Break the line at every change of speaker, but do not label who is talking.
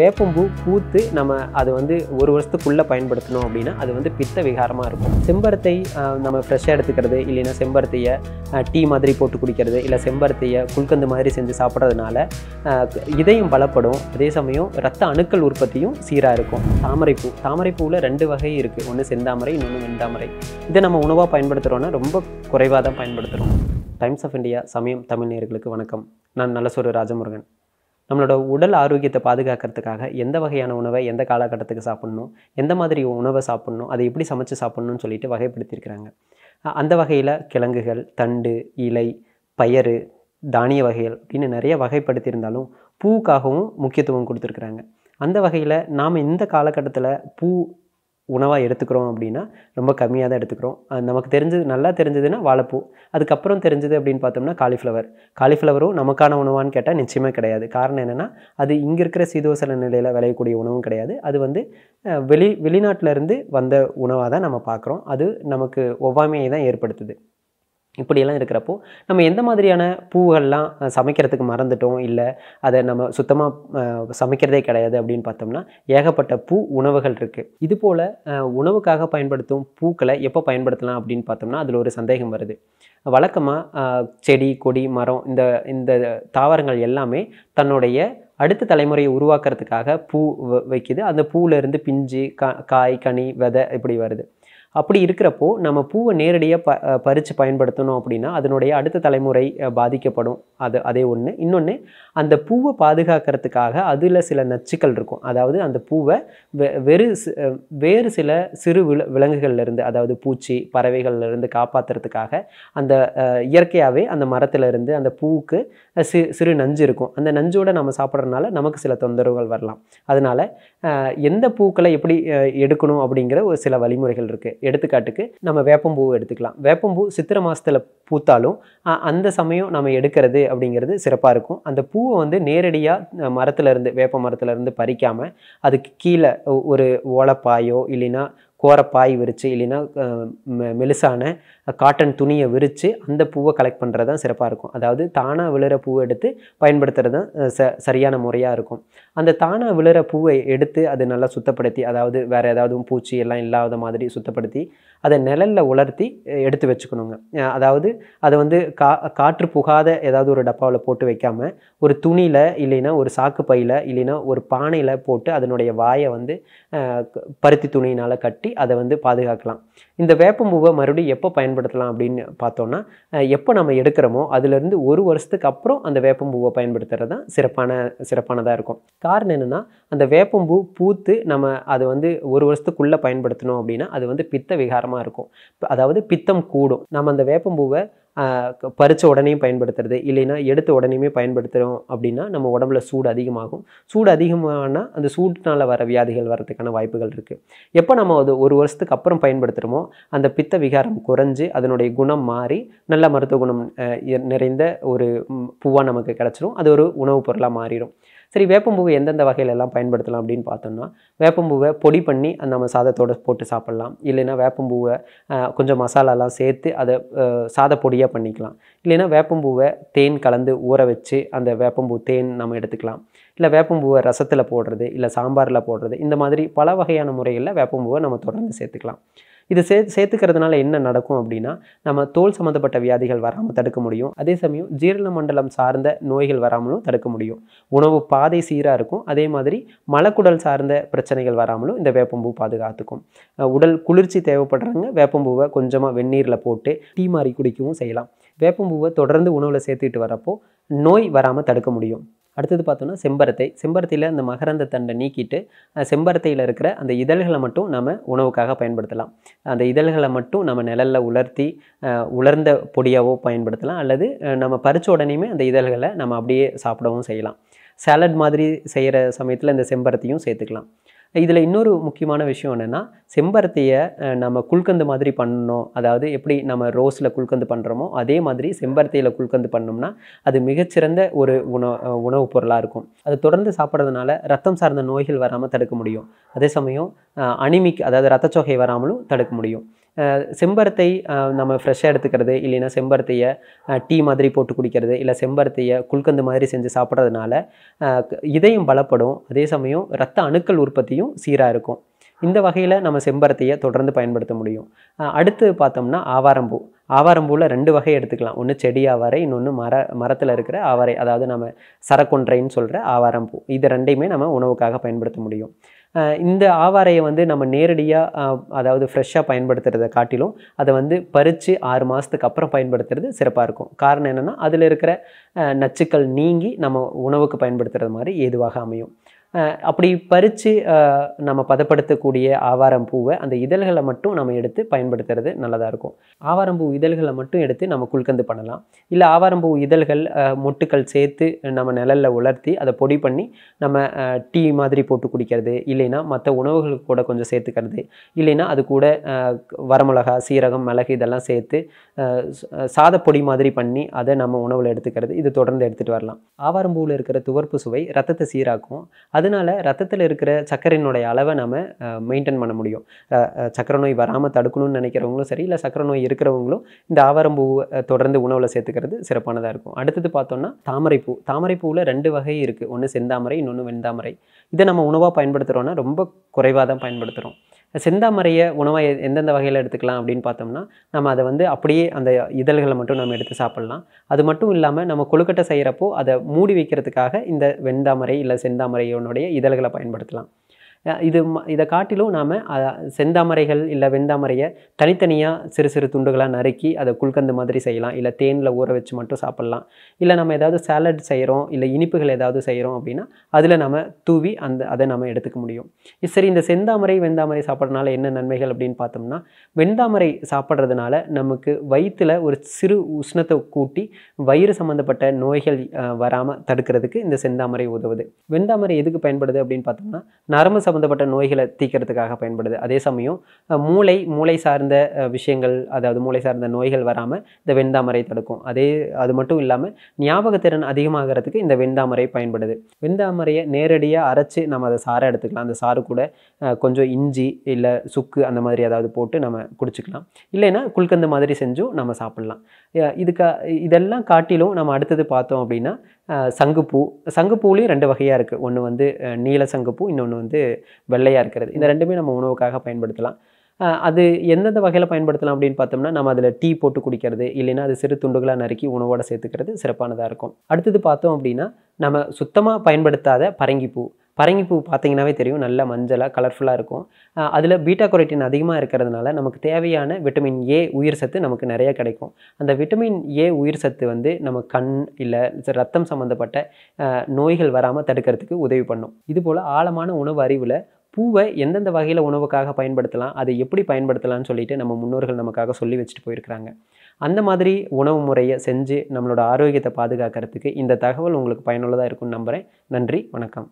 வேப்பம்பூ பூத்து நம்ம அது வந்து ஒரு வருஷத்துக்குள்ளே பயன்படுத்தணும் அப்படின்னா அது வந்து பித்த விகாரமாக இருக்கும் செம்பருத்தை நம்ம ஃப்ரெஷ்ஷாக எடுத்துக்கிறது இல்லைன்னா செம்பருத்தையை டீ மாதிரி போட்டு குடிக்கிறது இல்லை செம்பருத்தையை குல்கந்து மாதிரி செஞ்சு சாப்பிட்றதுனால இதயம் பலப்படும் அதே சமயம் ரத்த அணுக்கள் உற்பத்தியும் சீராக இருக்கும் தாமரைப்பூ தாமரைப்பூவில் ரெண்டு வகை இருக்குது ஒன்று செந்தாமரை இன்னொன்று வெண்தாமரை இதை நம்ம உணவாக பயன்படுத்துகிறோன்னா ரொம்ப குறைவாக தான் பயன்படுத்துகிறோம் டைம்ஸ் ஆஃப் இந்தியா சமயம் தமிழ் நேர்களுக்கு வணக்கம் நான் நல்லசோறு ராஜமுருகன் நம்மளோட உடல் ஆரோக்கியத்தை பாதுகாக்கிறதுக்காக எந்த வகையான உணவை எந்த காலகட்டத்துக்கு சாப்பிட்ணும் எந்த மாதிரி உணவை சாப்பிட்ணும் அதை எப்படி சமைச்சு சாப்பிட்ணும்னு சொல்லிட்டு வகைப்படுத்தியிருக்கிறாங்க அந்த வகையில் கிழங்குகள் தண்டு இலை பயறு தானிய வகைகள் அப்படின்னு நிறைய வகைப்படுத்தியிருந்தாலும் பூவுக்காகவும் முக்கியத்துவம் கொடுத்துருக்குறாங்க அந்த வகையில் நாம் இந்த காலகட்டத்தில் பூ உணவாக எடுத்துக்கிறோம் அப்படின்னா ரொம்ப கம்மியாக தான் எடுத்துக்கிறோம் நமக்கு தெரிஞ்சது நல்லா தெரிஞ்சதுன்னா வாழைப்பூ அதுக்கப்புறம் தெரிஞ்சது அப்படின்னு பார்த்தோம்னா காலிஃப்ளவர் காலிஃப்ளவரும் நமக்கான உணவான்னு கேட்டால் நிச்சயமாக கிடையாது காரணம் என்னென்னா அது இங்கே இருக்கிற சீதோசல நிலையில் விளையக்கூடிய உணவும் கிடையாது அது வந்து வெளி வெளிநாட்டிலேருந்து வந்த உணவாக தான் நம்ம பார்க்குறோம் அது நமக்கு ஒவ்வாமையை தான் ஏற்படுத்துது இப்படியெல்லாம் இருக்கிறப்போ நம்ம எந்த மாதிரியான பூவெல்லாம் சமைக்கிறதுக்கு மறந்துட்டோம் இல்லை அதை நம்ம சுத்தமாக சமைக்கிறதே கிடையாது அப்படின்னு பார்த்தோம்னா ஏகப்பட்ட பூ உணவுகள் இருக்குது இது போல் உணவுக்காக பயன்படுத்தும் பூக்களை எப்போ பயன்படுத்தலாம் அப்படின்னு பார்த்தோம்னா அதில் ஒரு சந்தேகம் வருது வழக்கமாக செடி கொடி மரம் இந்த இந்த தாவரங்கள் எல்லாமே தன்னுடைய அடுத்த தலைமுறையை உருவாக்குறதுக்காக பூ வைக்குது அந்த பூவிலேருந்து பிஞ்சு கா காய் கனி விதை இப்படி வருது அப்படி இருக்கிறப்போ நம்ம பூவை நேரடியாக ப பறித்து பயன்படுத்தணும் அப்படின்னா அதனுடைய அடுத்த தலைமுறை பாதிக்கப்படும் அது அதே ஒன்று இன்னொன்று அந்த பூவை பாதுகாக்கிறதுக்காக அதில் சில நச்சுக்கள் இருக்கும் அதாவது அந்த பூவை வெ வெறு வேறு சில சிறு வில விலங்குகள்லேருந்து அதாவது பூச்சி பறவைகள்லேருந்து காப்பாற்றுறதுக்காக அந்த இயற்கையாகவே அந்த மரத்திலிருந்து அந்த பூவுக்கு சி சிறு நஞ்சு இருக்கும் அந்த நஞ்சோடு நம்ம சாப்பிட்றதுனால நமக்கு சில தொந்தரவுகள் வரலாம் அதனால் எந்த பூக்களை எப்படி எடுக்கணும் அப்படிங்கிற ஒரு சில வழிமுறைகள் இருக்குது எடுத்துக்காட்டுக்கு நம்ம வேப்பம்பூ எடுத்துக்கலாம் வேப்பம்பூ சித்திரை மாதத்தில் பூத்தாலும் அந்த சமயம் நம்ம எடுக்கிறது அப்படிங்கிறது சிறப்பாக இருக்கும் அந்த பூவை வந்து நேரடியாக மரத்துலேருந்து வேப்ப மரத்துலேருந்து பறிக்காமல் அதுக்கு கீழே ஒரு ஓலப்பாயோ இல்லைன்னா கோர பாய் விரித்து இல்லைன்னா மெலுசான காட்டன் துணியை விரித்து அந்த பூவை கலெக்ட் பண்ணுறது தான் சிறப்பாக இருக்கும் அதாவது தானாக விழுற பூவை எடுத்து பயன்படுத்துகிறது தான் ச சரியான முறையாக இருக்கும் அந்த தானாக விழுற பூவை எடுத்து அதை நல்லா சுத்தப்படுத்தி அதாவது வேறு ஏதாவது பூச்சி எல்லாம் இல்லாத மாதிரி சுத்தப்படுத்தி அதை நிழலில் உலர்த்தி எடுத்து வச்சுக்கணுங்க அதாவது அதை வந்து கா காற்று புகாத ஏதாவது ஒரு டப்பாவில் போட்டு வைக்காமல் ஒரு துணியில் இல்லைன்னா ஒரு சாக்கு பையில் இல்லைன்னா ஒரு பானையில் போட்டு அதனுடைய வாயை வந்து பருத்தி துணியினால் கட்டி அதை வந்து பாதுகாக்கலாம் இந்த வேப்பம்பூவை மறுபடியும் எப்போ பயன்படுத்தலாம் அப்படின்னு பார்த்தோன்னா எப்போ நம்ம எடுக்கிறோமோ அதுலேருந்து ஒரு வருஷத்துக்கு அப்புறம் அந்த வேப்பம்பூவை பயன்படுத்துகிறது தான் சிறப்பான சிறப்பானதாக இருக்கும் காரணம் என்னென்னா அந்த வேப்பம்பூ பூத்து நம்ம அதை வந்து ஒரு வருஷத்துக்குள்ளே பயன்படுத்தணும் அப்படின்னா அது வந்து பித்த விகாரமாக இருக்கும் அதாவது பித்தம் கூடும் நம்ம அந்த வேப்பம்பூவை பறித்த உடனேயும் பயன்படுத்துறது இல்லைன்னா எடுத்த உடனேயுமே பயன்படுத்துகிறோம் அப்படின்னா நம்ம உடம்புல சூடு அதிகமாகும் சூடு அதிகமானால் அந்த சூட்டினால் வர வியாதிகள் வரதுக்கான வாய்ப்புகள் இருக்குது எப்போ நம்ம அது ஒரு வருஷத்துக்கு அப்புறம் பயன்படுத்துகிறோமோ அந்த பித்த விகாரம் குறைஞ்சி அதனுடைய குணம் மாறி நல்ல மருத்துவ குணம் நிறைந்த ஒரு பூவாக நமக்கு கிடச்சிரும் அது ஒரு உணவுப் பொருளாக மாறிடும் சரி வேப்பம்பூவை எந்தெந்த வகையில எல்லாம் பயன்படுத்தலாம் அப்படின்னு பார்த்தோம்னா வேப்பம்பூவை பொடி பண்ணி அந்த நம்ம சாதத்தோடு போட்டு சாப்பிட்லாம் இல்லைன்னா வேப்பம்பூவை கொஞ்சம் மசாலாலாம் சேர்த்து அதை சாத பொடியாக பண்ணிக்கலாம் இல்லைன்னா வேப்பம்பூவை தேன் கலந்து ஊற வச்சு அந்த வேப்பம்பூ தேன் நம்ம எடுத்துக்கலாம் இல்லை வேப்பம்பூவை ரசத்தில் போடுறது இல்லை சாம்பாரில் போடுறது இந்த மாதிரி பல வகையான முறைகளில் வேப்பம்பூவை நம்ம தொடர்ந்து சேர்த்துக்கலாம் இது சே சேர்த்துக்கிறதுனால என்ன நடக்கும் அப்படின்னா நம்ம தோல் சம்மந்தப்பட்ட வியாதிகள் வராமல் தடுக்க முடியும் அதே சமயம் ஜீரண மண்டலம் சார்ந்த நோய்கள் வராமலும் தடுக்க முடியும் உணவு பாதை சீராக இருக்கும் அதே மாதிரி மலக்குடல் சார்ந்த பிரச்சனைகள் வராமலும் இந்த வேப்பம்பூ பாதுகாத்துக்கும் உடல் குளிர்ச்சி தேவைப்படுறவங்க வேப்பம்பூவை கொஞ்சமாக வெந்நீரில் போட்டு டீ மாறி குடிக்கவும் செய்யலாம் வேப்பம்பூவை தொடர்ந்து உணவில் சேர்த்துக்கிட்டு வரப்போ நோய் வராமல் தடுக்க முடியும் அடுத்தது பார்த்தோன்னா செம்பருத்தை செம்பருத்தியில் அந்த மகரந்த தண்டை நீக்கிட்டு செம்பருத்தையில் இருக்கிற அந்த இதழ்களை மட்டும் நம்ம உணவுக்காக பயன்படுத்தலாம் அந்த இதழ்களை மட்டும் நம்ம நிழலில் உலர்த்தி உலர்ந்த பொடியாகவோ பயன்படுத்தலாம் அல்லது நம்ம பறித்த உடனேயுமே அந்த இதழ்களை நம்ம அப்படியே சாப்பிடவும் செய்யலாம் சாலட் மாதிரி செய்கிற சமயத்தில் இந்த செம்பருத்தியும் சேர்த்துக்கலாம் இதில் இன்னொரு முக்கியமான விஷயம் என்னென்னா செம்பருத்தியை நம்ம குல்கந்து மாதிரி பண்ணணும் அதாவது எப்படி நம்ம ரோஸில் குல்கந்து பண்ணுறோமோ அதே மாதிரி செம்பருத்தியில் குல்கந்து பண்ணோம்னா அது மிகச்சிறந்த ஒரு உணவு உணவுப் பொருளாக இருக்கும் அது தொடர்ந்து சாப்பிட்றதுனால ரத்தம் சார்ந்த நோய்கள் வராமல் தடுக்க முடியும் அதே சமயம் அனிமிக் அதாவது ரத்தச்சோகை வராமலும் தடுக்க முடியும் செம்பருத்தை நம்ம ஃப்ரெஷ்ஷாக எடுத்துக்கிறது இல்லைன்னா செம்பருத்தையை டீ மாதிரி போட்டு குடிக்கிறது இல்லை செம்பருத்தையை குல்கந்து மாதிரி செஞ்சு சாப்பிட்றதுனால இதயம் பலப்படும் அதே சமயம் ரத்த அணுக்கள் உற்பத்தியும் சீராக இருக்கும் இந்த வகையில் நம்ம செம்பருத்தையை தொடர்ந்து பயன்படுத்த முடியும் அடுத்து பார்த்தோம்னா ஆவாரம்பூ ஆவாரம்பூவில் ரெண்டு வகை எடுத்துக்கலாம் ஒன்று செடி ஆவாரை இன்னொன்று மர மரத்தில் இருக்கிற ஆவாரை அதாவது நம்ம சரக்கொன்றைன்னு சொல்கிற ஆவாரம்பூ இது ரெண்டையுமே நம்ம உணவுக்காக பயன்படுத்த முடியும் இந்த ஆவாரையை வந்து நம்ம நேரடியாக அதாவது ஃப்ரெஷ்ஷாக பயன்படுத்துகிறத காட்டிலும் அதை வந்து பறித்து ஆறு மாதத்துக்கு அப்புறம் பயன்படுத்துறது சிறப்பாக இருக்கும் காரணம் என்னென்னா அதில் இருக்கிற நச்சுக்கள் நீங்கி நம்ம உணவுக்கு பயன்படுத்துகிறது மாதிரி ஏதுவாக அமையும் அப்படி பறித்து நம்ம பதப்படுத்தக்கூடிய ஆவாரம் பூவை அந்த இதழ்களை மட்டும் நம்ம எடுத்து பயன்படுத்துறது நல்லதாக இருக்கும் ஆவாரம் பூ இதழ்களை மட்டும் எடுத்து நம்ம குல்கந்து பண்ணலாம் இல்லை ஆவாரம் பூ இதழ்கள் மொட்டுக்கள் சேர்த்து நம்ம நிழலில் உலர்த்தி அதை பொடி பண்ணி நம்ம டீ மாதிரி போட்டு குடிக்கிறது இல்லைன்னா மற்ற உணவுகளுக்கு கூட கொஞ்சம் சேர்த்துக்கிறது இல்லைன்னா அது கூட வரமிளகா சீரகம் மிளகு இதெல்லாம் சேர்த்து சாதப்பொடி மாதிரி பண்ணி அதை நம்ம உணவில் எடுத்துக்கிறது இது தொடர்ந்து எடுத்துகிட்டு வரலாம் ஆவாரம் பூவில் இருக்கிற துவர்ப்பு சுவை ரத்தத்தை சீராக்கும் அதனால் ரத்தத்தில் இருக்கிற சர்க்கரையினுடைய அளவை நம்ம மெயின்டைன் பண்ண முடியும் சக்கரை நோய் வராமல் தடுக்கணும்னு நினைக்கிறவங்களும் சரி இல்லை சக்கரை நோய் இருக்கிறவங்களும் இந்த ஆவாரம்பூ தொடர்ந்து உணவில் சேர்த்துக்கிறது சிறப்பானதாக இருக்கும் அடுத்தது பார்த்தோம்னா தாமரைப்பூ தாமரைப்பூவில் ரெண்டு வகை இருக்குது ஒன்று செந்தாமரை இன்னொன்று வெண்தாமரை இதை நம்ம உணவாக பயன்படுத்துகிறோன்னா ரொம்ப குறைவாக தான் பயன்படுத்துகிறோம் செந்தாமரையை உணவை எந்தெந்த வகையில் எடுத்துக்கலாம் அப்படின்னு பார்த்தோம்னா நம்ம அதை வந்து அப்படியே அந்த இதழ்களை மட்டும் நம்ம எடுத்து சாப்பிட்லாம் அது மட்டும் இல்லாமல் நம்ம கொழுக்கட்டை செய்கிறப்போ அதை மூடி வைக்கிறதுக்காக இந்த வெந்தாமறை இல்லை செந்தாமறையினுடைய இதழ்களை பயன்படுத்தலாம் இது இதை காட்டிலும் நாம் செந்தாமரைகள் இல்லை வெந்தாமரையை தனித்தனியாக சிறு சிறு துண்டுகளாக நறுக்கி அதை குல்கந்து மாதிரி செய்யலாம் இல்லை தேனில் ஊற வச்சு மட்டும் சாப்பிட்லாம் இல்லை நம்ம ஏதாவது சேலட் செய்கிறோம் இல்லை இனிப்புகள் ஏதாவது செய்கிறோம் அப்படின்னா அதில் நம்ம தூவி அந்த அதை நம்ம எடுத்துக்க முடியும் சரி இந்த செந்தாமரை வெந்தாமரை சாப்பிட்றதுனால என்ன நன்மைகள் அப்படின்னு பார்த்தோம்னா வெந்தாமரை சாப்பிட்றதுனால நமக்கு வயிற்றில் ஒரு சிறு உஷ்ணத்தை கூட்டி வயிறு சம்மந்தப்பட்ட நோய்கள் வராமல் தடுக்கிறதுக்கு இந்த செந்தாமரை உதவுது வெந்தாமரை எதுக்கு பயன்படுது அப்படின்னு பார்த்தோம்னா நரம்பு சம்மந்தப்பட்ட நோய்களை தீக்கிறதுக்காக பயன்படுது அதே சமயம் மூளை மூளை சார்ந்த விஷயங்கள் அதாவது மூளை சார்ந்த நோய்கள் வராமல் இந்த வெண்தாமரை தடுக்கும் அதே அது மட்டும் இல்லாமல் ஞாபகத்திறன் அதிகமாகிறதுக்கு இந்த வெண்தாமரை பயன்படுது வெண்தாமரையை நேரடியாக அரைச்சி நம்ம அதை சாரை எடுத்துக்கலாம் அந்த சாறு கூட கொஞ்சம் இஞ்சி இல்லை சுக்கு அந்த மாதிரி ஏதாவது போட்டு நம்ம குடிச்சிக்கலாம் இல்லைன்னா குல்கந்து மாதிரி செஞ்சும் நம்ம சாப்பிட்லாம் இதுக்கா இதெல்லாம் காட்டிலும் நம்ம அடுத்தது பார்த்தோம் அப்படின்னா சங்குப்பூ சங்குப்பூலையும் ரெண்டு வகையாக இருக்குது ஒன்று வந்து நீல சங்குப்பூ இன்னொன்று வந்து வெள்ளையாக இருக்கிறது இந்த ரெண்டுமே நம்ம உணவுக்காக பயன்படுத்தலாம் அது எந்தெந்த வகையில் பயன்படுத்தலாம் அப்படின்னு பார்த்தோம்னா நம்ம அதில் டீ போட்டு குடிக்கிறது இல்லைன்னா அது சிறு துண்டுகளாக நறுக்கி உணவோடு சேர்த்துக்கிறது சிறப்பானதாக இருக்கும் அடுத்தது பார்த்தோம் அப்படின்னா நம்ம சுத்தமாக பயன்படுத்தாத பரங்கிப்பூ பரங்கிப்பூ பார்த்தீங்கன்னாவே தெரியும் நல்ல மஞ்சளாக கலர்ஃபுல்லாக இருக்கும் அதில் பீட்டா குரோட்டின் அதிகமாக இருக்கிறதுனால நமக்கு தேவையான விட்டமின் ஏ உயிர் சத்து நமக்கு நிறைய கிடைக்கும் அந்த விட்டமின் ஏ உயிர் சத்து வந்து நம்ம கண் இல்லை ரத்தம் சம்மந்தப்பட்ட நோய்கள் வராமல் தடுக்கிறதுக்கு உதவி பண்ணும் இதுபோல் ஆழமான உணவு அறிவில் பூவை எந்தெந்த வகையில் உணவுக்காக பயன்படுத்தலாம் அதை எப்படி பயன்படுத்தலாம்னு சொல்லிட்டு நம்ம முன்னோர்கள் நமக்காக சொல்லி வச்சுட்டு போயிருக்கிறாங்க அந்த மாதிரி உணவு முறையை செஞ்சு நம்மளோட ஆரோக்கியத்தை பாதுகாக்கிறதுக்கு இந்த தகவல் உங்களுக்கு பயனுள்ளதாக இருக்கும்னு நம்புகிறேன் நன்றி வணக்கம்